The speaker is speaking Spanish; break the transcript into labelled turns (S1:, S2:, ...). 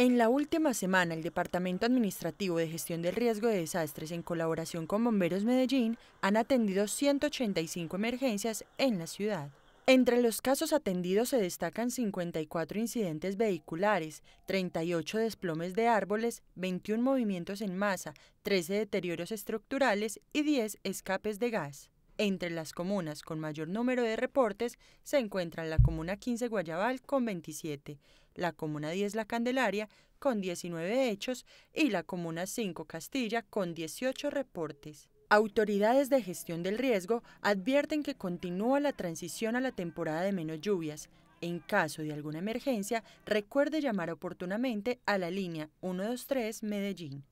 S1: En la última semana, el Departamento Administrativo de Gestión del Riesgo de Desastres, en colaboración con Bomberos Medellín, han atendido 185 emergencias en la ciudad. Entre los casos atendidos se destacan 54 incidentes vehiculares, 38 desplomes de árboles, 21 movimientos en masa, 13 deterioros estructurales y 10 escapes de gas. Entre las comunas con mayor número de reportes se encuentran la Comuna 15 Guayabal con 27, la Comuna 10 La Candelaria con 19 hechos y la Comuna 5 Castilla con 18 reportes. Autoridades de gestión del riesgo advierten que continúa la transición a la temporada de menos lluvias. En caso de alguna emergencia, recuerde llamar oportunamente a la línea 123 Medellín.